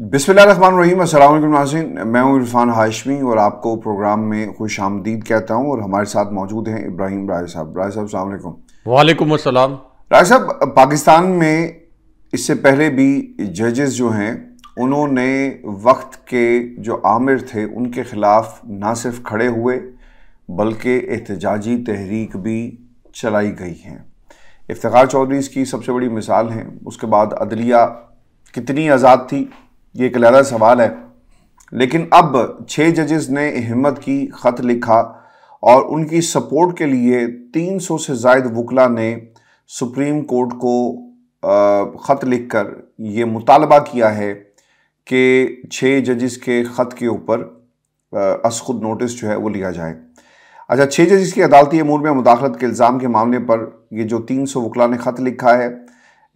बिसमीम अल्लाम नाजिन मैं हूँ इरफान हाशमी और आपको प्रोग्राम में खुश आमदीद कहता हूँ और हमारे साथ मौजूद हैं इब्राहिम राय साहब राय साहब सलामकुम वालेकुम असलम राय साहब पाकिस्तान में इससे पहले भी जजेस जो हैं उन्होंने वक्त के जो आमिर थे उनके ख़िलाफ़ ना सिर्फ खड़े हुए बल्कि एहतजाजी तहरीक भी चलाई गई हैं इफ्तार चौधरी इसकी सबसे बड़ी मिसाल हैं उसके बाद अदलिया कितनी आज़ाद थी ये एक अलहदा सवाल है लेकिन अब छः जजेस ने हिम्मत की ख़त लिखा और उनकी सपोर्ट के लिए 300 से जायद वकला ने सुप्रीम कोर्ट को ख़त लिखकर ये मुतालबा किया है कि छः जजेस के ख़त के ऊपर असखुद नोटिस जो है वो लिया जाए अच्छा छः जजेस की अदालती अमूर में मुदाखलत के इल्ज़ाम के मामले पर ये जो तीन सौ वकला ने ख़त लिखा है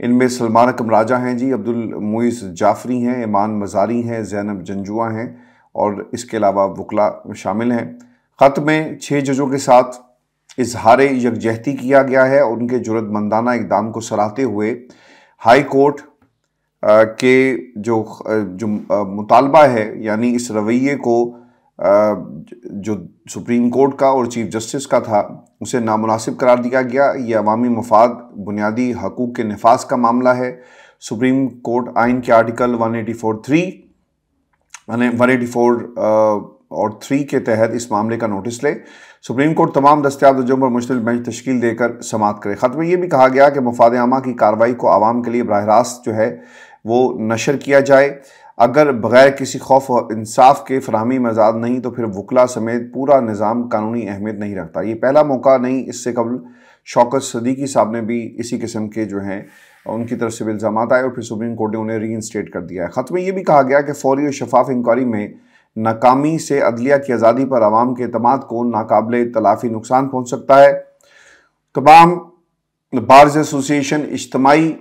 इनमें सलमान अकम राजा हैं जी अब्दुल मुइस जाफरी हैं ईमान मज़ारी हैं जैनब जंजुआ हैं और इसके अलावा वकला शामिल हैं ख़त में छः जजों के साथ इजहार यकजहती किया गया है और उनके जरूरतमंदाना इकदाम को सराहते हुए हाई कोर्ट के जो जो मुतालबा है यानी इस रवैये को जो सुप्रीम कोर्ट का और चीफ जस्टिस का था उसे नामुनासिब करार दिया गया ये अवामी मफाद बुनियादी हकूक़ के नफाज का मामला है सुप्रीम कोर्ट आइन के article eighty four three one eighty four और थ्री के तहत इस मामले का नोटिस ले सुप्रीम कोर्ट तमाम दस्तियाब वजों पर मुश्तिल बेंच तश्कील देकर समाप्त करे ख़त में ये भी कहा गया कि मफाद आमा की कार्रवाई को आवाम के लिए बरह रास्त जो है वो नशर किया जाए अगर बगैर किसी खौफ और इंसाफ के में मजाद नहीं तो फिर वकला समेत पूरा निज़ाम कानूनी अहमियत नहीं रखता ये पहला मौका नहीं इससे कबल शौकत सदीकी साहब ने भी इसी किस्म के जो हैं उनकी तरफ से भी इल्ज़ाम आए और फिर सुप्रीम कोर्ट ने उन्हें री इंस्टेट कर दिया है ख़त में ये भी कहा गया कि फौरी और शफाफ इंक्वायरी में नाकामी से अदलिया की आज़ादी पर आवाम के अतम को नाकबले तलाफी नुकसान पहुँच सकता है तमाम बार्स एसोसिएशन इज्तमाही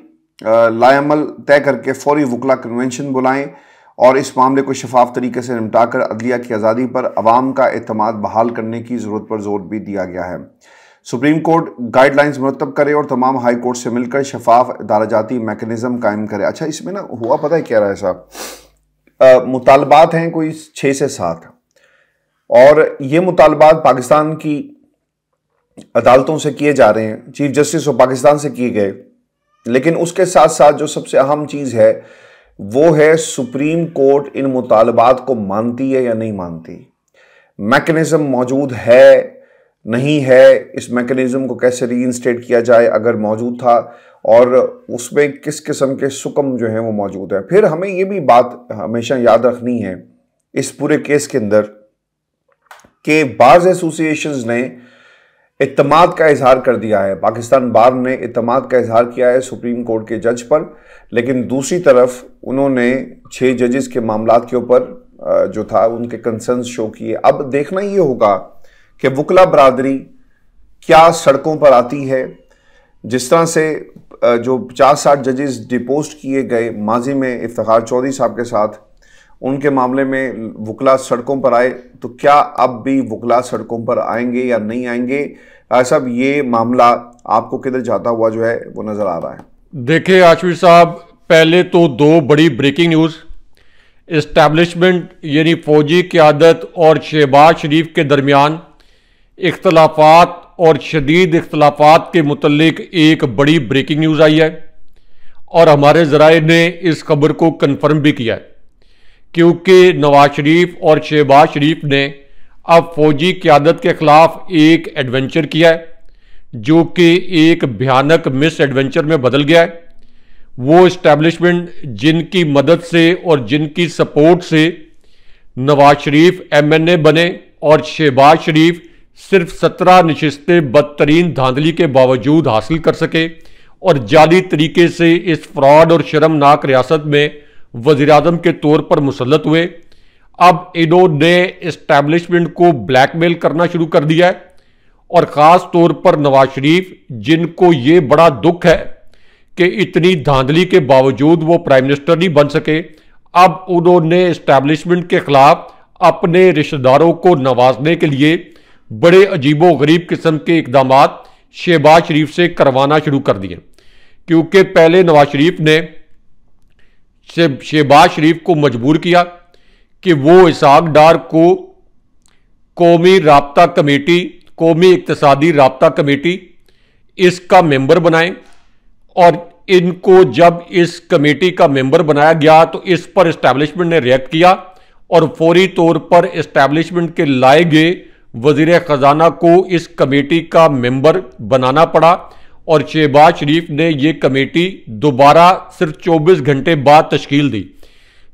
लायमल तय करके फौरी वकला कन्वेंशन बुलाएं और इस मामले को शफाफ तरीके से निपटाकर अदलिया की आज़ादी पर आवाम का अतमाद बहाल करने की ज़रूरत पर जोर भी दिया गया है सुप्रीम कोर्ट गाइडलाइंस मुरतब करे और तमाम हाई कोर्ट से मिलकर शफाफ जाती मेकनिज़म कायम करे अच्छा इसमें ना हुआ पता है क्या रहा है साहब मुतालबात हैं कोई छः से सात और ये मुतालबात पाकिस्तान की अदालतों से किए जा रहे हैं चीफ जस्टिस ऑफ पाकिस्तान से किए गए लेकिन उसके साथ साथ जो सबसे अहम चीज़ है वो है सुप्रीम कोर्ट इन मुतालबात को मानती है या नहीं मानती मैकेनिज़्म मौजूद है नहीं है इस मैकेनिज़्म को कैसे री इंस्टेट किया जाए अगर मौजूद था और उसमें किस किस्म के सुकम जो हैं वो मौजूद हैं फिर हमें ये भी बात हमेशा याद रखनी है इस पूरे केस के अंदर कि बाज़ एसोसिएशंस ने इतमाद का इजहार कर दिया है पाकिस्तान बार ने इतमाद का इजहार किया है सुप्रीम कोर्ट के जज पर लेकिन दूसरी तरफ उन्होंने छः जजेस के मामला के ऊपर जो था उनके कंसर्न्स शो किए अब देखना ये होगा कि वकला बरदरी क्या सड़कों पर आती है जिस तरह से जो पचास साठ जजेस डिपोस्ट किए गए माजी में इफ्तार चौधरी साहब के साथ उनके मामले में वकला सड़कों पर आए तो क्या अब भी वकला सड़कों पर आएंगे या नहीं आएंगे साहब ये मामला आपको किधर जाता हुआ जो है वो नज़र आ रहा है देखिए आशुष साहब पहले तो दो बड़ी ब्रेकिंग न्यूज़ इस्टेब्लिशमेंट यानी फौजी क्यादत और शहबाज शरीफ के दरमियान इख्तलाफात और शदीद इख्तलाफात के मतलब एक बड़ी ब्रेकिंग न्यूज़ आई है और हमारे ज़राए ने इस खबर को कन्फर्म भी किया है क्योंकि नवाज शरीफ और शहबाज शरीफ ने अब फौजी क्यादत के खिलाफ एक एडवेंचर किया है जो कि एक भयानक मिस एडवेंचर में बदल गया है वो इस्टेब्लिशमेंट जिनकी मदद से और जिनकी सपोर्ट से नवाज शरीफ एमएनए बने और शहबाज शरीफ सिर्फ सत्रह नशस्तें बदतरीन धांधली के बावजूद हासिल कर सके और जाली तरीके से इस फ्रॉड और शर्मनाक रियासत में वजीर अजम के तौर पर मुसलत हुए अब इन्होंने इस्टेबलिशमेंट को ब्लैकमेल करना शुरू कर दिया है और ख़ास तौर पर नवाज शरीफ जिनको ये बड़ा दुख है कि इतनी धांधली के बावजूद वो प्राइम मिनिस्टर नहीं बन सके अब उन्होंने इस्टेबलिशमेंट के ख़िलाफ़ अपने रिश्तेदारों को नवाजने के लिए बड़े अजीबो गरीब किस्म के इकदाम शहबाज शरीफ से करवाना शुरू कर दिए क्योंकि पहले नवाज शरीफ ने से शहबाज शरीफ को मजबूर किया कि वो इसहाक डार को कौमी रबता कमेटी कौमी इकतदी रबता कमेटी इसका मेंबर बनाए और इनको जब इस कमेटी का मेंबर बनाया गया तो इस पर इस्टेबलिशमेंट ने रिएक्ट किया और फौरी तौर पर इस्टेब्लिशमेंट के लाए गए वजीर ख़जाना को इस कमेटी का मेंबर बनाना पड़ा और शहबाज शरीफ ने ये कमेटी दोबारा सिर्फ 24 घंटे बाद तश्कील दी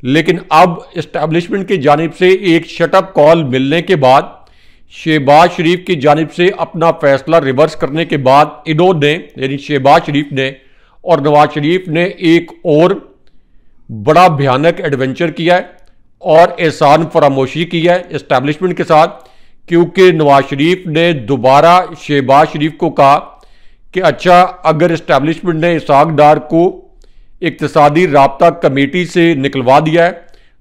लेकिन अब इस्टबलिशमेंट की जानब से एक शटअप कॉल मिलने के बाद शहबाज शरीफ की जानब से अपना फैसला रिवर्स करने के बाद इन्होंने यानी शहबाज शरीफ ने और नवाज शरीफ ने एक और बड़ा भयानक एडवेंचर किया है और एहसान फरामोशी की है इस्टबलिशमेंट के साथ क्योंकि नवाज शरीफ ने दोबारा शहबाज शरीफ को कहा कि अच्छा अगर इस्टेबलिशमेंट ने इसाक डार को इकतदी रबता कमेटी से निकलवा दिया है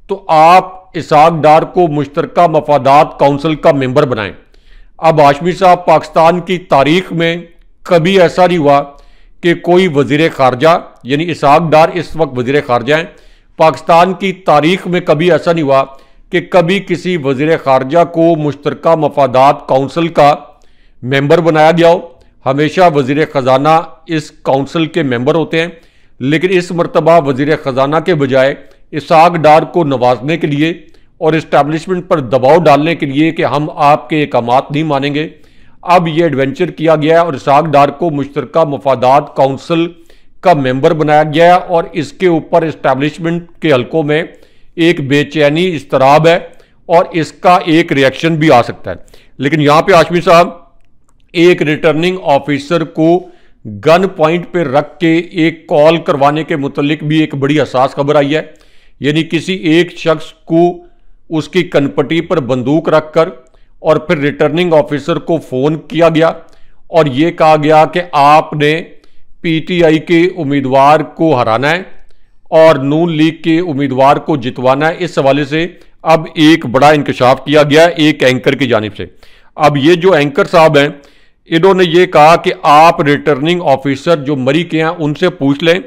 तो आप इसाक डार को मुश्तर मफादात काउंसिल का मेम्बर बनाएं अब आशमी साहब पाकिस्तान की तारीख में कभी ऐसा नहीं हुआ कि कोई वजीर खारजा यानी इसाक डार इस वक्त वजीर खारजा हैं पाकिस्तान की तारीख में कभी ऐसा नहीं हुआ कि कभी किसी वजीर खारजा को मुश्तरक मफादात काउंसिल का मेंबर बनाया गया हो हमेशा वजीर ख़जाना इस काउंसिल के मेंबर होते हैं लेकिन इस मरतबा वजीर ख़जाना के बजाय इसाक डार को नवाजने के लिए और इस्टबलिशमेंट पर दबाव डालने के लिए कि हम आपके अहकाम नहीं मानेंगे अब यह एडवेंचर किया गया है और इसाक डार को मुश्तर मफादात काउंसिल का मेंबर बनाया गया है और इसके ऊपर इस्टेब्लिशमेंट के हलकों में एक बेचैनी इसतराब है और इसका एक रिएक्शन भी आ सकता है लेकिन यहाँ पे आशमी साहब एक रिटर्निंग ऑफिसर को गन पॉइंट पर रख के एक कॉल करवाने के मुतलिक भी एक बड़ी हसास खबर आई है यानी किसी एक शख्स को उसकी कनपटी पर बंदूक रखकर और फिर रिटर्निंग ऑफिसर को फ़ोन किया गया और ये कहा गया कि आपने पीटीआई के उम्मीदवार को हराना है और नून लीग के उम्मीदवार को जितवाना है इस हवाले से अब एक बड़ा इंकशाफ किया गया एक एंकर की जानब से अब ये जो एंकर साहब हैं इन्होंने ये कहा कि आप रिटर्निंग ऑफिसर जो मरी के हैं उनसे पूछ लें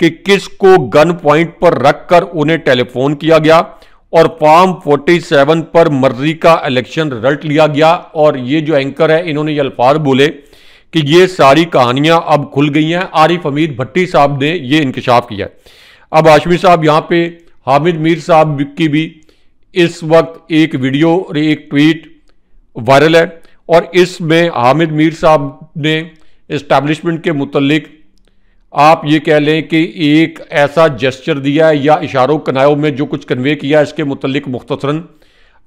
कि किस को गन पॉइंट पर रखकर उन्हें टेलीफोन किया गया और फॉर्म 47 पर मर्जी का इलेक्शन रट लिया गया और ये जो एंकर है इन्होंने ये अल्फाज बोले कि ये सारी कहानियां अब खुल गई हैं आरिफ अमीर भट्टी साहब ने ये इंकशाफ किया है अब आशमी साहब यहाँ पे हामिद मीर साहब की भी इस वक्त एक वीडियो और एक ट्वीट वायरल है और इसमें हामिद मीर साहब ने इस्टबलिशमेंट के मुतलक आप ये कह लें कि एक ऐसा जेस्चर दिया है या इशारों कनायों में जो कुछ कन्वे किया इसके मुतलक मुख्तसरा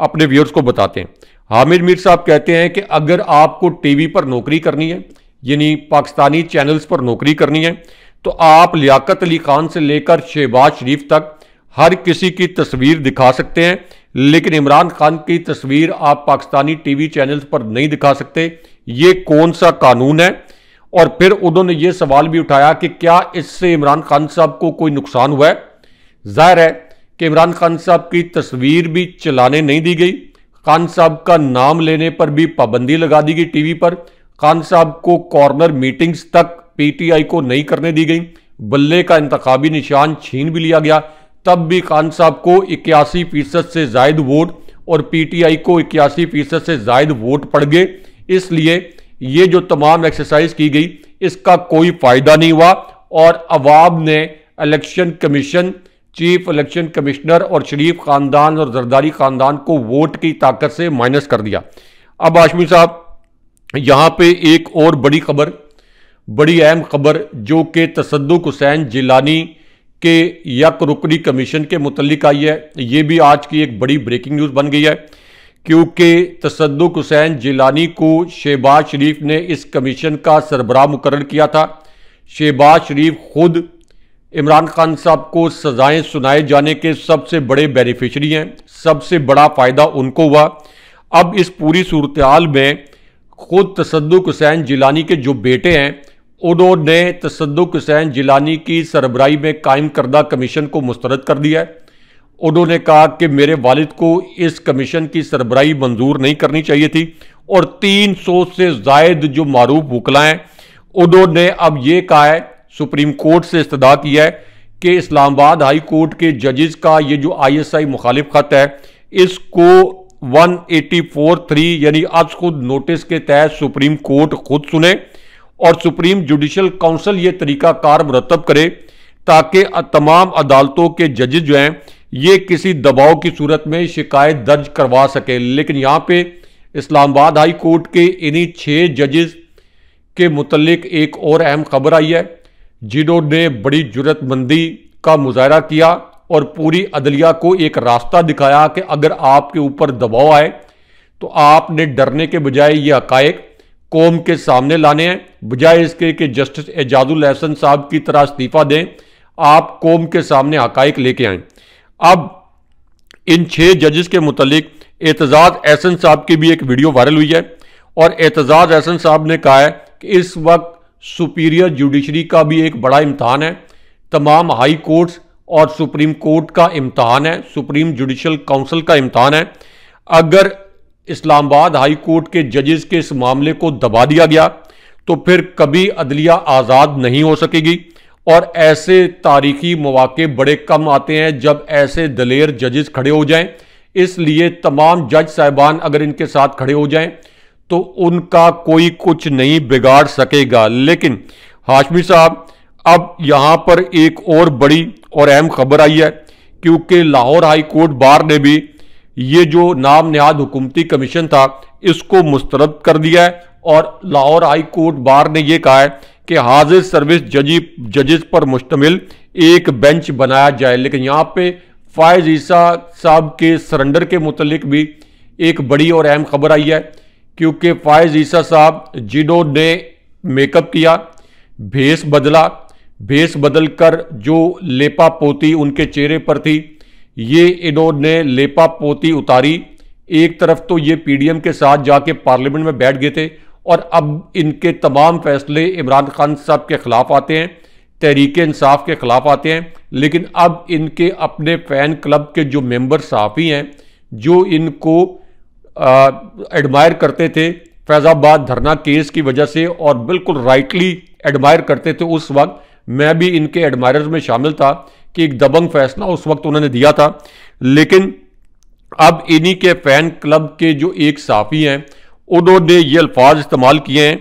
अपने व्यूअर्स को बताते हैं हामिद मीर साहब कहते हैं कि अगर आपको टी वी पर नौकरी करनी है यानी पाकिस्तानी चैनल्स पर नौकरी करनी है तो आप लियाकत अली खान से लेकर शहबाज शरीफ तक हर किसी की तस्वीर दिखा सकते हैं लेकिन इमरान खान की तस्वीर आप पाकिस्तानी टीवी चैनल्स पर नहीं दिखा सकते ये कौन सा कानून है और फिर उन्होंने ये सवाल भी उठाया कि क्या इससे इमरान खान साहब को कोई नुकसान हुआ है जाहिर है कि इमरान खान साहब की तस्वीर भी चलाने नहीं दी गई खान साहब का नाम लेने पर भी पाबंदी लगा दी गई टीवी पर खान साहब को कॉर्नर मीटिंग्स तक पीटीआई को नहीं करने दी गई बल्ले का इंतबी निशान छीन भी लिया गया तब भी खान साहब को इक्यासी फीसद से जायद वोट और पीटीआई को इक्यासी फीसद से जायद वोट पड़ गए इसलिए ये जो तमाम एक्सरसाइज की गई इसका कोई फायदा नहीं हुआ और अवाम ने election commission chief election commissioner और शरीफ खानदान और जरदारी खानदान को वोट की ताकत से माइनस कर दिया अब आशमी साहब यहाँ पे एक और बड़ी खबर बड़ी अहम खबर जो कि तसदुक हुसैन जिलानी के यक रुकनी कमीशन के मुतलिक आई है ये भी आज की एक बड़ी ब्रेकिंग न्यूज़ बन गई है क्योंकि तसदुक हुसैन जिलानी को शहबाज शरीफ ने इस कमीशन का सरबराह मुकर किया था शहबाज शरीफ खुद इमरान खान साहब को सजाएं सुनाए जाने के सबसे बड़े बेनिफिशरी हैं सबसे बड़ा फ़ायदा उनको हुआ अब इस पूरी सूरत में खुद तसदुक हुसैन जिलानी के जो बेटे हैं ने तसदुक हुसैन जिलानी की सरबराही में कायम करदा कमीशन को मुस्तरद कर दिया है ने कहा कि मेरे वालिद को इस कमीशन की सरबराही मंजूर नहीं करनी चाहिए थी और 300 से जायद जो मारूफ़ वकला हैं ने अब ये कहा है सुप्रीम कोर्ट से इस्तदा किया है कि इस्लामाबाद हाई कोर्ट के जजेस का ये जो आईएसआई मुखालिफ खत है इसको फोर थ्री यानी आज खुद नोटिस के तहत सुप्रीम कोर्ट खुद सुने और सुप्रीम जुडिशल काउंसिल ये तरीका कार मुरतब करे ताकि तमाम अदालतों के जजेज जो हैं ये किसी दबाव की सूरत में शिकायत दर्ज करवा सकें लेकिन यहाँ पे इस्लामाबाद हाई कोर्ट के इन्हीं छः जजेस के मुतलक एक और अहम खबर आई है जिन्होंने बड़ी जरूरतमंदी का मुजाहरा किया और पूरी अदलिया को एक रास्ता दिखाया कि अगर आपके ऊपर दबाव आए तो आपने डरने के बजाय ये हकायक कौम के सामने लाने हैं बजाय इसके कि जस्टिस एजाजुल एहसन साहब की तरह इस्तीफ़ा दें आप कौम के सामने हकाइक लेके आए अब इन छः जजेस के मुतलिक एतजाज़ एहसन साहब की भी एक वीडियो वायरल हुई है और एतजाज़ एहसन साहब ने कहा है कि इस वक्त सुपीरियर जुडिशरी का भी एक बड़ा इम्तहान है तमाम हाई कोर्ट्स और सुप्रीम कोर्ट का इम्तहान है सुप्रीम जुडिशल काउंसिल का इम्तहान है अगर इस्लामाबाद हाई कोर्ट के जजेस के इस मामले को दबा दिया गया तो फिर कभी अदलिया आज़ाद नहीं हो सकेगी और ऐसे तारीखी मौाक़े बड़े कम आते हैं जब ऐसे दलेर जजेस खड़े हो जाएं इसलिए तमाम जज साहबान अगर इनके साथ खड़े हो जाएं तो उनका कोई कुछ नहीं बिगाड़ सकेगा लेकिन हाशमी साहब अब यहाँ पर एक और बड़ी और अहम खबर आई है क्योंकि लाहौर हाई कोर्ट बार ने भी ये जो नाम नहाद हुकूमती कमीशन था इसको मुस्तरद कर दिया है और लाहौर हाई कोर्ट बार ने यह कहा है कि हाजिर सर्विस जजी जजेस पर मुश्तमिल एक बेंच बनाया जाए लेकिन यहाँ पे फायज ईसा साहब के सरेंडर के मुतलिक भी एक बड़ी और अहम खबर आई है क्योंकि फायज ईसा साहब जिन्होंने मेकअप किया भेस बदला भेस बदल कर जो लेपा पोती उनके चेहरे पर थी ये इन्होंने लेपा पोती उतारी एक तरफ तो ये पीडीएम के साथ जाके पार्लियामेंट में बैठ गए थे और अब इनके तमाम फैसले इमरान खान साहब के खिलाफ आते हैं तहरीक इंसाफ के खिलाफ आते हैं लेकिन अब इनके अपने फैन क्लब के जो मेंबर साफ़ी हैं जो इनको एडमायर करते थे फैज़ाबाद धरना केस की वजह से और बिल्कुल राइटली एडमायर करते थे उस वक्त मैं भी इनके एडमायरर्स में शामिल था कि एक दबंग फैसला उस वक्त उन्होंने दिया था लेकिन अब इन्हीं के फैन क्लब के जो एक साफ़ी हैं उन्होंने ये अल्फाज इस्तेमाल किए हैं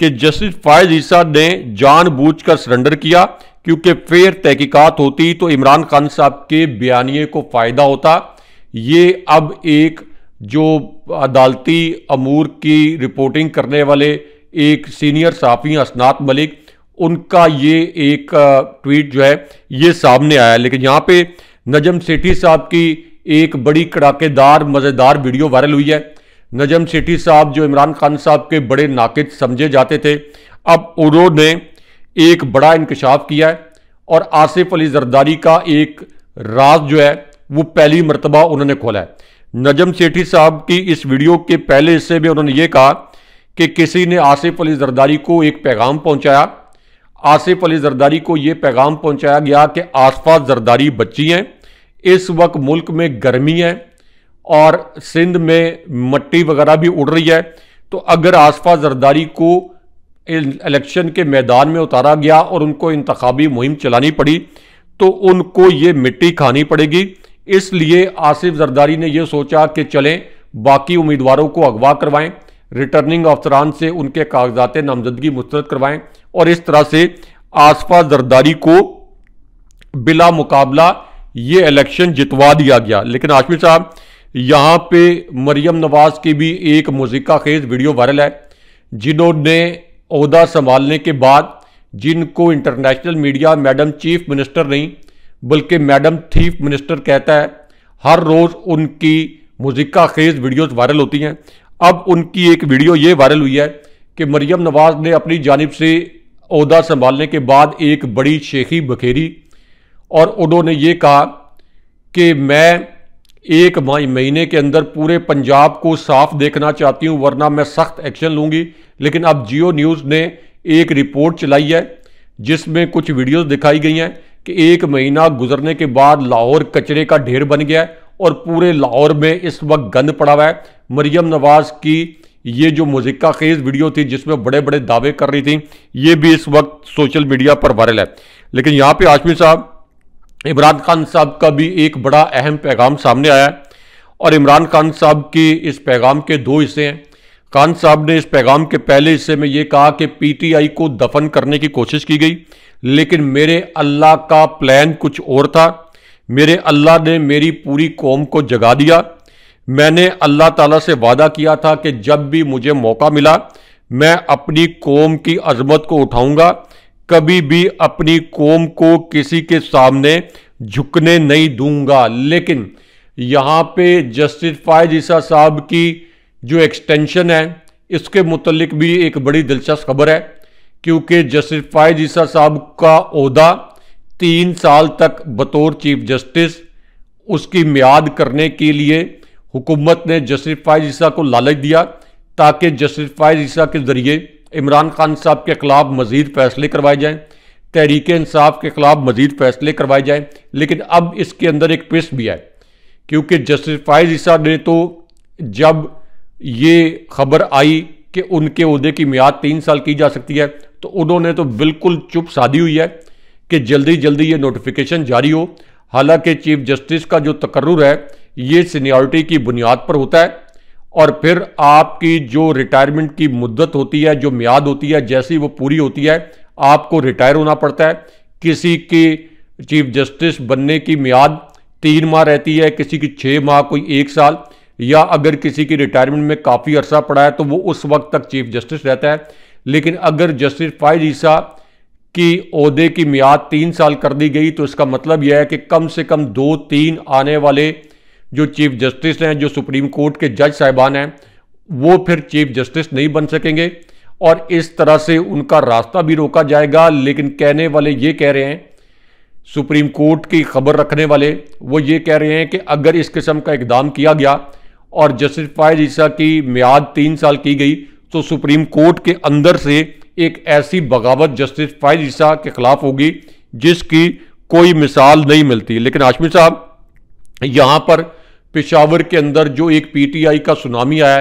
कि जस्टिस फायज ईसा ने जानबूझकर सरेंडर किया क्योंकि फिर तहकीकात होती तो इमरान खान साहब के बयानिए को फ़ायदा होता ये अब एक जो अदालती अमूर की रिपोर्टिंग करने वाले एक सीनियर साफ़ी असनात मलिक उनका ये एक ट्वीट जो है ये सामने आया लेकिन यहाँ पे नजम सेठी साहब की एक बड़ी कड़ाकेदार मज़ेदार वीडियो वायरल हुई है नजम सेठी साहब जो इमरान खान साहब के बड़े नाकद समझे जाते थे अब उन्होंने एक बड़ा इंकशाफ किया है और आसिफ अली जरदारी का एक राज जो है वो पहली मरतबा उन्होंने खोला है नजम सेठी साहब की इस वीडियो के पहले हिस्से में उन्होंने ये कहा कि किसी ने आसिफ अली जरदारी को एक पैगाम पहुंचाया आसिफ अली जरदारी को यह पैगाम पहुंचाया गया कि आसफा जरदारी बच्ची हैं इस वक्त मुल्क में गर्मी है और सिंध में मट्टी वगैरह भी उड़ रही है तो अगर आसफा जरदारी को इलेक्शन के मैदान में उतारा गया और उनको इंतबी मुहिम चलानी पड़ी तो उनको ये मिट्टी खानी पड़ेगी इसलिए आसिफ जरदारी ने यह सोचा कि चलें बाकी उम्मीदवारों को अगवा करवाएं रिटर्निंग अफसरान से उनके कागजात नामजदगी मुस्तरद करवाएं और इस तरह से आसफा जरदारी को बिला मुकाबला ये इलेक्शन जितवा दिया गया लेकिन आशमी साहब यहाँ पे मरियम नवाज की भी एक मुजिका खेज वीडियो वायरल है जिन्होंने अहदा संभालने के बाद जिनको international media madam chief minister नहीं बल्कि मैडम चीफ मिनिस्टर कहता है हर रोज़ उनकी मुजिका खेज वीडियोस वायरल होती हैं अब उनकी एक वीडियो ये वायरल हुई है कि मरियम नवाज ने अपनी जानब से अहदा संभालने के बाद एक बड़ी शेखी बखेरी और उन्होंने ये कहा कि मैं एक महीने के अंदर पूरे पंजाब को साफ देखना चाहती हूँ वरना मैं सख्त एक्शन लूँगी लेकिन अब जियो न्यूज़ ने एक रिपोर्ट चलाई है जिसमें कुछ वीडियोस दिखाई गई हैं कि एक महीना गुजरने के बाद लाहौर कचरे का ढेर बन गया है और पूरे लाहौर में इस वक्त गंद पड़ा हुआ है मरियम नवाज की ये जो मुजिका खेज वीडियो थी जिसमें बड़े बड़े दावे कर रही थी ये भी इस वक्त सोशल मीडिया पर वायरल है लेकिन यहाँ पे आशमी साहब इमरान खान साहब का भी एक बड़ा अहम पैगाम सामने आया है और इमरान खान साहब की इस पैगाम के दो हिस्से हैं खान साहब ने इस पैगाम के पहले हिस्से में ये कहा कि पीटीआई को दफन करने की कोशिश की गई लेकिन मेरे अल्लाह का प्लान कुछ और था मेरे अल्लाह ने मेरी पूरी कौम को जगा दिया मैंने अल्लाह ताला से वादा किया था कि जब भी मुझे मौका मिला मैं अपनी कौम की अजमत को उठाऊंगा कभी भी अपनी कौम को किसी के सामने झुकने नहीं दूंगा लेकिन यहाँ पे जस्टिस फायद ईसा साहब की जो एक्सटेंशन है इसके मतलब भी एक बड़ी दिलचस्प खबर है क्योंकि जस्टिस फायद ईसा साहब का अहदा तीन साल तक बतौर चीफ जस्टिस उसकी म्याद करने के लिए हुकूमत ने जस्टिस फायज ईसा को लालच दिया ताकि जस्टिस फायज ईसा के ज़रिए इमरान खान साहब के खिलाफ मजीद फैसले करवाए जाएँ तहरीक इंसाफ के खिलाफ मजीद फैसले करवाए जाएँ लेकिन अब इसके अंदर एक पिस्ट भी है क्योंकि जस्टिस फायज ईसा ने तो जब ये खबर आई कि उनके अहदे की मियाद तीन साल की जा सकती है तो उन्होंने तो बिल्कुल चुप साधी हुई है कि जल्दी जल्दी ये नोटिफिकेशन जारी हो हालांकि चीफ जस्टिस का जो तकर्र है ये सीनियरिटी की बुनियाद पर होता है और फिर आपकी जो रिटायरमेंट की मुद्दत होती है जो म्याद होती है जैसी वो पूरी होती है आपको रिटायर होना पड़ता है किसी की चीफ जस्टिस बनने की म्याद तीन माह रहती है किसी की छः माह कोई एक साल या अगर किसी की रिटायरमेंट में काफ़ी अरसा पड़ा है तो वो उस वक्त तक चीफ जस्टिस रहता है लेकिन अगर जस्टिस फाइज ईसा की अहदे की म्याद तीन साल कर दी गई तो इसका मतलब यह है कि कम से कम दो तीन आने वाले जो चीफ जस्टिस हैं जो सुप्रीम कोर्ट के जज साहिबान हैं वो फिर चीफ जस्टिस नहीं बन सकेंगे और इस तरह से उनका रास्ता भी रोका जाएगा लेकिन कहने वाले ये कह रहे हैं सुप्रीम कोर्ट की खबर रखने वाले वो ये कह रहे हैं कि अगर इस किस्म का इकदाम किया गया और जस्टिस फायद ईसा की म्याद तीन साल की गई तो सुप्रीम कोर्ट के अंदर से एक ऐसी बगावत जस्टिस फायद ईसा के खिलाफ होगी जिसकी कोई मिसाल नहीं मिलती लेकिन आशमी साहब यहाँ पर पेशावर के अंदर जो एक पीटीआई का सुनामी आया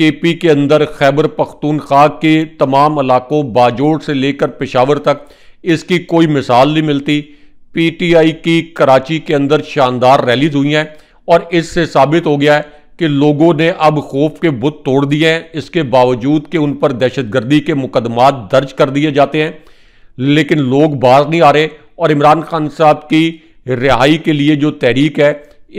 केपी के अंदर खैबर पख्तूनख्वा के तमाम इलाकों बाजोड़ से लेकर पेशावर तक इसकी कोई मिसाल नहीं मिलती पीटीआई की कराची के अंदर शानदार रैलीज हुई हैं और इससे साबित हो गया है कि लोगों ने अब खौफ के बुत तोड़ दिए हैं इसके बावजूद कि उन पर दहशतगर्दी के मुकदमात दर्ज कर दिए जाते हैं लेकिन लोग बाहर नहीं आ रहे और इमरान खान साहब की रिहाई के लिए जो तहरीक है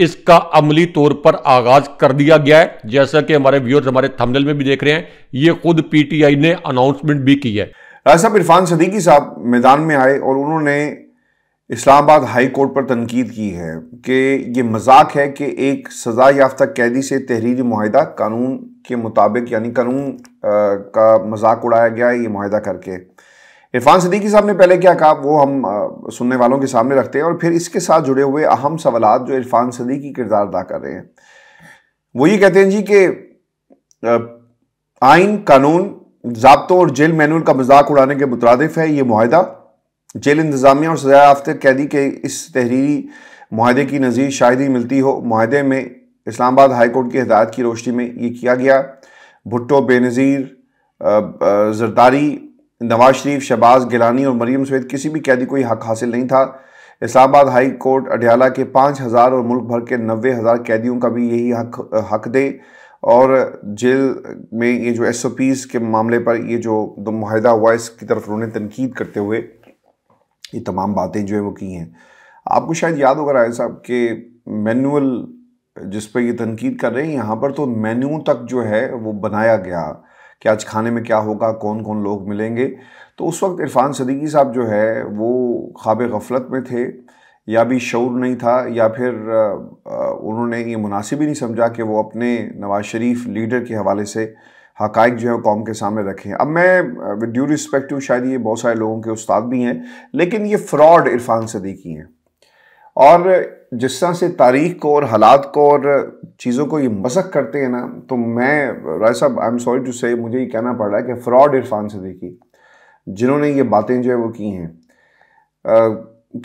इसका अमली तौर पर आगाज कर दिया गया है जैसा कि हमारे व्यूअर्स हमारे थंबनेल में भी देख रहे हैं ये खुद पीटीआई ने अनाउंसमेंट भी की है राज साहब इरफान सदीकी साहब मैदान में आए और उन्होंने इस्लामाबाद हाई कोर्ट पर तनकीद की है कि ये मजाक है कि एक सज़ा याफ्ता कैदी से तहरीरी माहिदा कानून के मुताबिक यानी कानून का मजाक उड़ाया गया है ये माहिदा करके इरफान सदीकी साहब ने पहले क्या कहा वो हम सुनने वालों के सामने रखते हैं और फिर इसके साथ जुड़े हुए अहम सवाल जो इरफान सदीकी किरदार अदा कर रहे हैं वो ये कहते हैं जी कि आइन कानून जबतों और जेल मैनुअल का मजाक उड़ाने के मुतरद है ये माहिदा जेल इंतजामिया और सजा याफ्तर कैदी के इस तहरीरी माहे की नज़ीर शायद ही मिलती हो माहे में इस्लामाबाद हाईकोर्ट की हदायत की रोशनी में ये किया गया भुट्टो बेनज़ीर जरदारी नवाज शरीफ शहबाज़ गिलानी और मरीम समेत किसी भी कैदी को यह हक हासिल नहीं था इस्लामाबाद हाई कोर्ट अडियाला के पाँच हज़ार और मुल्क भर के नबे हज़ार कैदियों का भी यही हक हक दे और जेल में ये जो एस ओ पीज़ के मामले पर ये जो माहिदा हुआ इसकी तरफ उन्होंने तनकीद करते हुए ये तमाम बातें जो है वो की हैं आपको शायद याद होगा राय साहब कि मैनुअल जिस पर ये तनकीद कर रहे हैं यहाँ पर तो मेन्यू तक जो है वो बनाया गया कि आज खाने में क्या होगा कौन कौन लोग मिलेंगे तो उस वक्त इरफान सदीकी साहब जो है वो ख्वाब गफलत में थे या भी शौर नहीं था या फिर उन्होंने ये मुनासिब ही नहीं समझा कि वो अपने नवाज शरीफ लीडर के हवाले से हकाइक जो है कौम के सामने रखें अब मैं ड्यू रिस्पेक्ट टू शायद ये बहुत सारे लोगों के उस्ताद भी हैं लेकिन ये फ्रॉड इरफान सदीकी हैं और जिस तरह से तारीख को और हालात को और चीज़ों को ये मसक करते हैं ना तो मैं राय साहब आई एम सॉरी टू से मुझे ये कहना पड़ रहा है कि फ़्रॉड इरफान से देखी जिन्होंने ये बातें जो है वो की हैं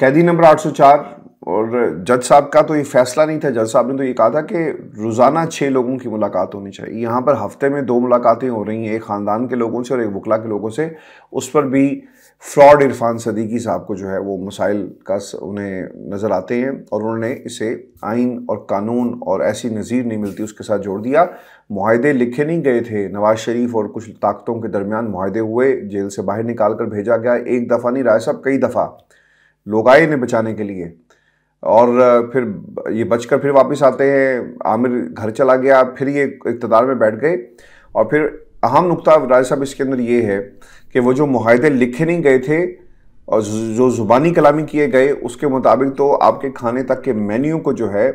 कैदी नंबर 804 और जज साहब का तो ये फैसला नहीं था जज साहब ने तो ये कहा था कि रोज़ाना छः लोगों की मुलाकात होनी चाहिए यहाँ पर हफ्ते में दो मुलाकातें हो रही हैं एक ख़ानदान के लोगों से और एक वकला के लोगों से उस पर भी फ्रॉड इरफान सदीकी साहब को जो है वो मसाइल का उन्हें नज़र आते हैं और उन्होंने इसे आइन और कानून और ऐसी नज़ीर नहीं मिलती उसके साथ जोड़ दिया माहदे लिखे नहीं गए थे नवाज शरीफ और कुछ ताकतों के दरमियान माहदे हुए जेल से बाहर निकाल कर भेजा गया एक दफ़ा नहीं राय साहब कई दफ़ा लोग आए इन्हें बचाने के लिए और फिर ये बचकर फिर वापस आते हैं आमिर घर चला गया फिर ये इकतदार में बैठ गए और फिर अहम नुकता राय साहब इसके अंदर ये है कि वो जो माहदे लिखे नहीं गए थे और जो ज़ुबानी कलामी किए गए उसके मुताबिक तो आपके खाने तक के मेन्यू को जो है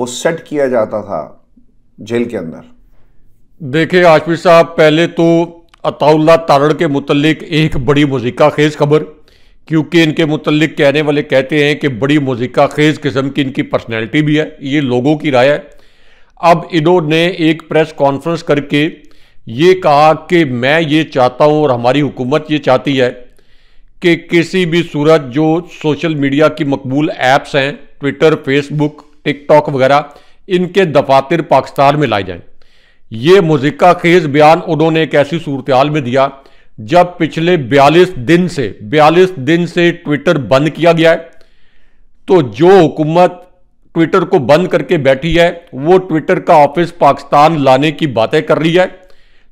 वो सेट किया जाता था जेल के अंदर देखिए आशमी साहब पहले तो अताउल्ला तारड़ के मतलब एक बड़ी मजिका खेज खबर क्योंकि इनके मतलब कहने वाले कहते हैं कि बड़ी मजिका खेज किस्म की इनकी पर्सनैलिटी भी है ये लोगों की राय है अब इन्होंने एक प्रेस कॉन्फ्रेंस करके ये कहा कि मैं ये चाहता हूँ और हमारी हुकूमत ये चाहती है कि किसी भी सूरत जो सोशल मीडिया की मकबूल ऐप्स हैं ट्विटर फेसबुक टिकटॉक वगैरह इनके दफातर पाकिस्तान में लाए जाएं ये मुजिका खेज बयान उन्होंने एक ऐसी सूरत में दिया जब पिछले 42 दिन से 42 दिन से ट्विटर बंद किया गया है तो जो हुकूमत ट्विटर को बंद करके बैठी है वो ट्विटर का ऑफिस पाकिस्तान लाने की बातें कर रही है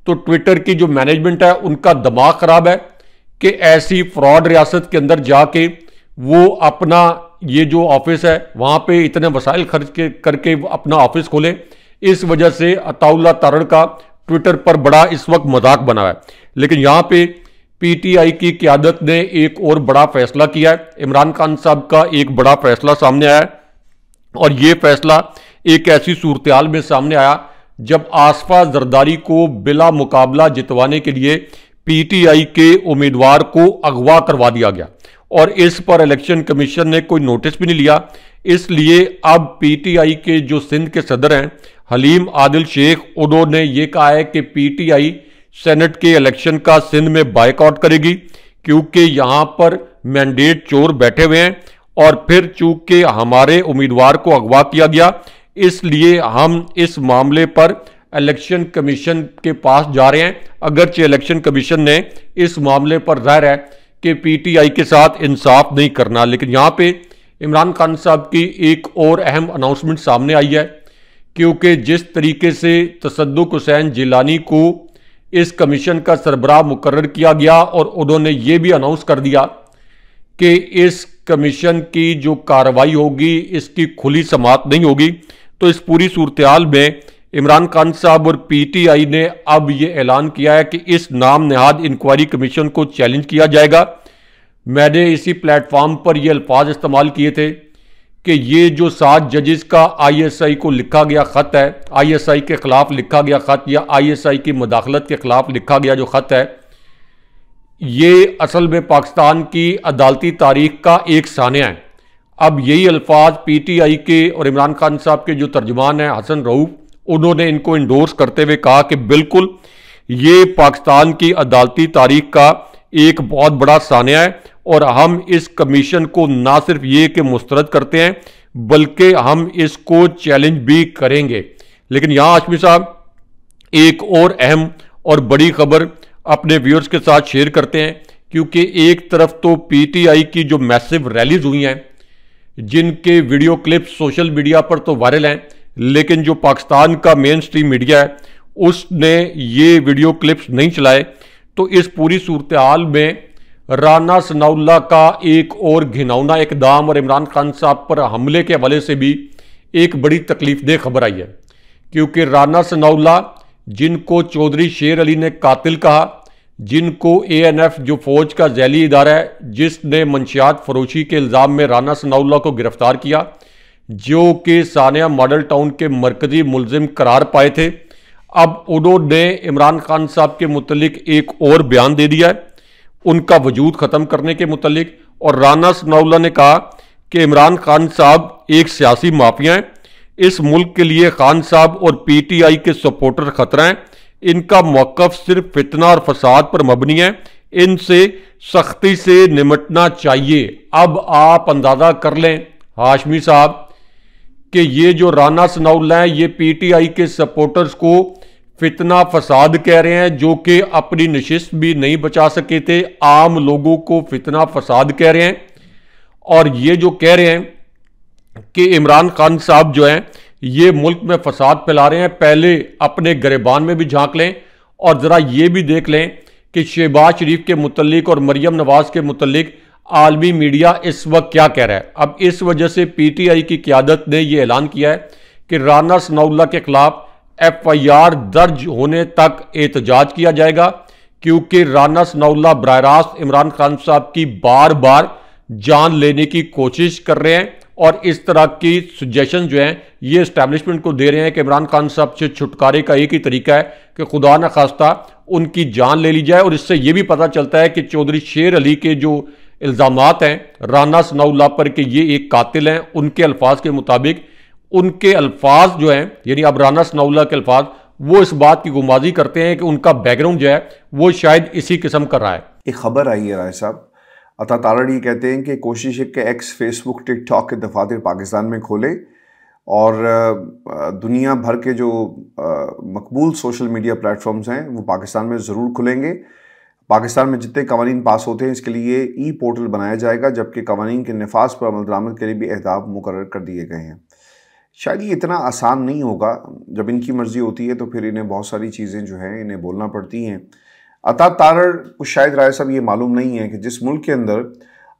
तो ट्विटर की जो मैनेजमेंट है उनका दिमाग ख़राब है कि ऐसी फ्रॉड रियासत के अंदर जाके वो अपना ये जो ऑफिस है वहाँ पे इतने वसाइल खर्च के करके अपना ऑफिस खोले इस वजह से अताउल्ला तारण का ट्विटर पर बड़ा इस वक्त मजाक बना है लेकिन यहाँ पे पीटीआई की क्यादत ने एक और बड़ा फैसला किया है इमरान खान साहब का एक बड़ा फैसला सामने आया है और ये फैसला एक ऐसी सूरत में सामने आया जब आसफा जरदारी को बिला मुकाबला जितवाने के लिए पीटीआई के उम्मीदवार को अगवा करवा दिया गया और इस पर इलेक्शन कमीशन ने कोई नोटिस भी नहीं लिया इसलिए अब पीटीआई के जो सिंध के सदर हैं हलीम आदिल शेख उन्होंने ये कहा है कि पीटीआई सेनेट के इलेक्शन का सिंध में बाइकआउट करेगी क्योंकि यहाँ पर मैंडेट चोर बैठे हुए हैं और फिर चूंकि हमारे उम्मीदवार को अगवा किया गया इसलिए हम इस मामले पर इलेक्शन कमीशन के पास जा रहे हैं अगरचे इलेक्शन कमीशन ने इस मामले पर जाहिर है कि पीटीआई के साथ इंसाफ नहीं करना लेकिन यहाँ पे इमरान खान साहब की एक और अहम अनाउंसमेंट सामने आई है क्योंकि जिस तरीके से तसदुक हुसैन जिलानी को इस कमीशन का सरबराह मुकर किया गया और उन्होंने ये भी अनाउंस कर दिया कि इस कमीशन की जो कार्रवाई होगी इसकी खुली समात नहीं होगी तो इस पूरी सूरत में इमरान खान साहब और पीटीआई ने अब ये ऐलान किया है कि इस नाम नहाद इंक्वायरी कमीशन को चैलेंज किया जाएगा मैंने इसी प्लेटफॉर्म पर ये अल्फाज इस्तेमाल किए थे कि ये जो सात जजेस का आईएसआई को लिखा गया ख़त है आईएसआई के ख़िलाफ़ लिखा गया ख़त या आईएसआई की मदाखलत के ख़िलाफ़ लिखा गया जो ख़त है ये असल में पाकिस्तान की अदालती तारीख का एक सान्या है अब यही अल्फाज पीटीआई के और इमरान खान साहब के जो तर्जमान हैं हसन रऊफ उन्होंने इनको इंडोर्स करते हुए कहा कि बिल्कुल ये पाकिस्तान की अदालती तारीख का एक बहुत बड़ा सानिया है और हम इस कमीशन को ना सिर्फ ये कि मुस्तरद करते हैं बल्कि हम इसको चैलेंज भी करेंगे लेकिन यहाँ आशमी साहब एक और अहम और बड़ी खबर अपने व्यूअर्स के साथ शेयर करते हैं क्योंकि एक तरफ तो पीटीआई की जो मैसिव रैलीज हुई हैं जिनके वीडियो क्लिप्स सोशल मीडिया पर तो वायरल हैं लेकिन जो पाकिस्तान का मेन स्ट्रीम मीडिया है उसने ये वीडियो क्लिप्स नहीं चलाए तो इस पूरी सूरत हाल में राना सनाउल्ला का एक और घिनौना इकदाम और इमरान खान साहब पर हमले के हवाले से भी एक बड़ी तकलीफदेह खबर आई है क्योंकि राना सनाउल्ला जिनको चौधरी शेर अली ने कातिल कहा जिनको एएनएफ जो फौज का जैली इदारा है जिसने मंशियात फरोशी के इल्ज़ाम में राना सनाउल्ला को गिरफ्तार किया जो कि सानिया मॉडल टाउन के मरकजी मुलजिम करार पाए थे अब उन्होंने इमरान खान साहब के मुतलिक एक और बयान दे दिया है उनका वजूद ख़त्म करने के मुतलिक और राना सनाउल्ला ने कहा कि इमरान खान साहब एक सियासी माफिया हैं इस मुल्क के लिए खान साहब और आई के सपोर्टर खतरा हैं इनका मौकफ सिर्फ फितना और फसाद पर मबनी है इनसे सख्ती से निमटना चाहिए अब आप अंदाज़ा कर लें हाशमी साहब कि ये जो राना सनाउल्ला हैं ये पीटीआई के सपोर्टर्स को फितना फसाद कह रहे हैं जो कि अपनी नशिस्त भी नहीं बचा सके थे आम लोगों को फितना फसाद कह रहे हैं और ये जो कह रहे हैं कि इमरान खान साहब जो हैं ये मुल्क में फसाद फैला रहे हैं पहले अपने गरेबान में भी झांक लें और ज़रा ये भी देख लें कि शहबाज शरीफ के मुतलिक और मरियम नवाज के मुतलिक आलमी मीडिया इस वक्त क्या कह रहा है अब इस वजह से पी टी आई की क्यादत ने यह ऐलान किया है कि राना सनाउल्ला के खिलाफ एफ आई आर दर्ज होने तक एहतजाज किया जाएगा क्योंकि राना सनाउल्ला बरह रास्त इमरान खान साहब की बार बार जान लेने की कोशिश कर रहे हैं और इस तरह की सुजेशन जो हैं ये इस्टेब्लिशमेंट को दे रहे हैं कि इमरान खान साहब से छुटकारे का एक ही तरीका है कि खुदा न खास्ता उनकी जान ले ली जाए और इससे ये भी पता चलता है कि चौधरी शेर अली के जो इल्ज़ाम हैं राना सनाउल्ला पर कि ये एक कातिल हैं उनके अल्फाज के मुताबिक उनके अल्फाज जो हैं यानी अब राना सनाउल्ला के अल्फाज वो इस बात की गुमाजी करते हैं कि उनका बैकग्राउंड जो है वो शायद इसी किस्म का रहा है एक खबर आई है राय साहब अतः तारण ये कहते हैं कि कोशिश है कि एक्स फेसबुक टिकटॉक के दफातर पाकिस्तान में खोले और दुनिया भर के जो मकबूल सोशल मीडिया प्लेटफॉर्म्स हैं वो पाकिस्तान में ज़रूर खुलेंगे पाकिस्तान में जितने कवानीन पास होते हैं इसके लिए ई पोर्टल बनाया जाएगा जबकि कवानीन के नफाज पर अमल दरामद के लिए भी अहदाब मुकर कर दिए गए हैं शायद ये इतना आसान नहीं होगा जब इनकी मर्ज़ी होती है तो फिर इन्हें बहुत सारी चीज़ें जो हैं इन्हें बोलना पड़ती हैं अता तारण को शायद राय साहब ये मालूम नहीं है कि जिस मुल्क के अंदर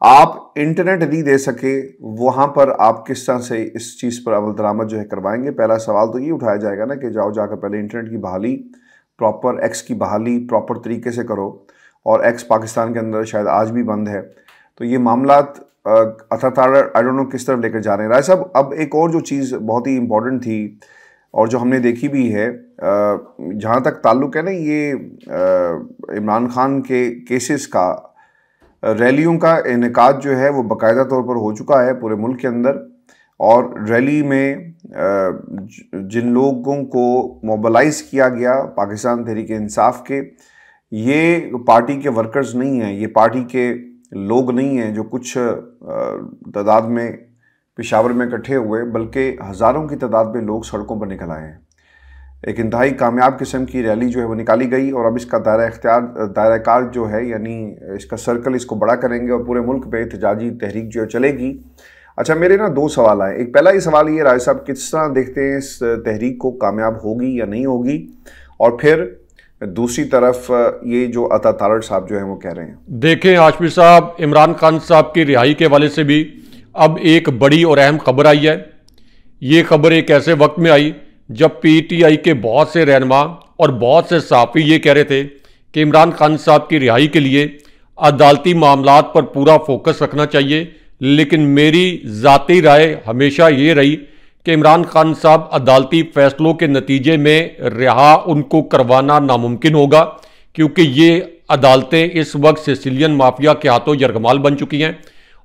आप इंटरनेट नहीं दे सके वहाँ पर आप किस तरह से इस चीज़ पर अमल दरामद जो है करवाएंगे पहला सवाल तो ये उठाया जाएगा ना कि जाओ जाकर पहले इंटरनेट की बहाली प्रॉपर एक्स की बहाली प्रॉपर तरीके से करो और एक्स पाकिस्तान के अंदर शायद आज भी बंद है तो ये मामला अर्थात आई डोंट नो किस तरफ लेकर जा रहे हैं राय साहब अब एक और जो चीज़ बहुत ही इंपॉर्टेंट थी और जो हमने देखी भी है जहाँ तक ताल्लुक है ना ये इमरान खान के केसेस का रैलियों का इनका जो है वो बाकायदा तौर पर हो चुका है पूरे मुल्क के अंदर और रैली में जिन लोगों को मोबलाइज किया गया पाकिस्तान तहरीक इंसाफ के ये पार्टी के वर्कर्स नहीं हैं ये पार्टी के लोग नहीं हैं जो कुछ तादाद में पिशावर में इकट्ठे हुए बल्कि हज़ारों की तादाद में लोग सड़कों पर निकल आए हैं एक इंतहाई कामयाब किस्म की रैली जो है वो निकाली गई और अब इसका दायरा इख्तियार दायरा कार जो है यानी इसका सर्कल इसको बड़ा करेंगे और पूरे मुल्क पर एहतजाजी तहरीक जो है चलेगी अच्छा मेरे ना दो सवाल आए एक पहला ही सवाल ये राय साहब किस तरह देखते हैं इस तहरीक को कामयाब होगी या नहीं होगी और फिर दूसरी तरफ ये जो अता तारड़ साहब जो है वो कह रहे हैं देखें आशमी साहब इमरान खान साहब की रिहाई के हवाले से भी अब एक बड़ी और अहम खबर आई है ये खबर एक ऐसे वक्त में आई जब पीटीआई e के बहुत से रहनमा और बहुत से सहाफ़ी ये कह रहे थे कि इमरान खान साहब की रिहाई के लिए अदालती मामला पर पूरा फोकस रखना चाहिए लेकिन मेरी ज़ाती राय हमेशा ये रही कि इमरान खान साहब अदालती फैसलों के नतीजे में रिहा उनको करवाना नामुमकिन होगा क्योंकि ये अदालतें इस वक्त सिसिलियन माफिया के हाथों यरगमाल बन चुकी हैं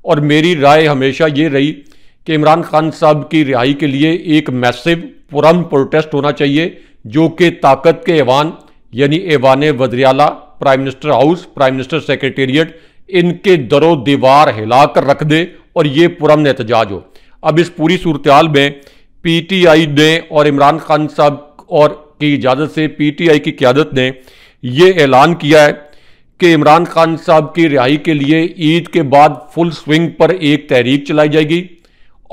और मेरी राय हमेशा ये रही कि इमरान खान साहब की रिहाई के लिए एक मैसिव पुरम प्रोटेस्ट होना चाहिए जो कि ताकत के ऐवान यानी ऐवान वजरियाला prime minister house prime minister secretariat इनके दरो दीवार हिला कर रख दे और ये पुरम एहतजाज हो अब इस पूरी सूरत में पी टी आई ने और इमरान खान साहब और की इजाज़त से पी टी आई की क्यादत ने ये ऐलान किया है कि इमरान खान साहब की रिहाई के लिए ईद के बाद फुल स्विंग पर एक तहरीक चलाई जाएगी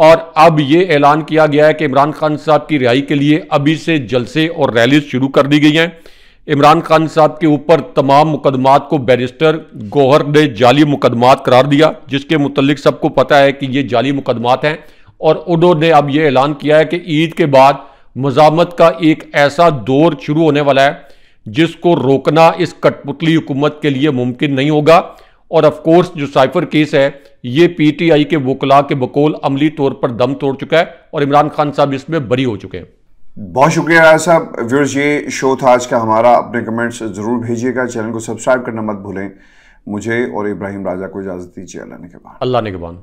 और अब ये ऐलान किया गया है कि इमरान खान साहब की रिहाई के लिए अभी से जलसे और रैली शुरू कर दी गई हैं इमरान खान साहब के ऊपर तमाम मुकदमात को बैरिस्टर गोहर ने जाली मुकदमात करार दिया जिसके मुतलिक सबको पता है कि ये जाली मुकदमात हैं और उन्होंने अब ये ऐलान किया है कि ईद के बाद मजामत का एक ऐसा दौर शुरू होने वाला है जिसको रोकना इस कठपुतली हुकूमत के लिए मुमकिन नहीं होगा और अफकोर्स जो साइफर केस है ये पीटीआई के वकला के बकोल अमली तौर पर दम तोड़ चुका है और इमरान खान साहब इसमें बरी हो चुके हैं बहुत शुक्रिया राय साहब व्यूर्स ये शो था आज का हमारा अपने कमेंट्स ज़रूर भेजिएगा चैनल को सब्सक्राइब करना मत भूलें मुझे और इब्राहिम राजा को इजाज़त दीजिए अल्लाह ने के बाद अल्लाह ने के बाद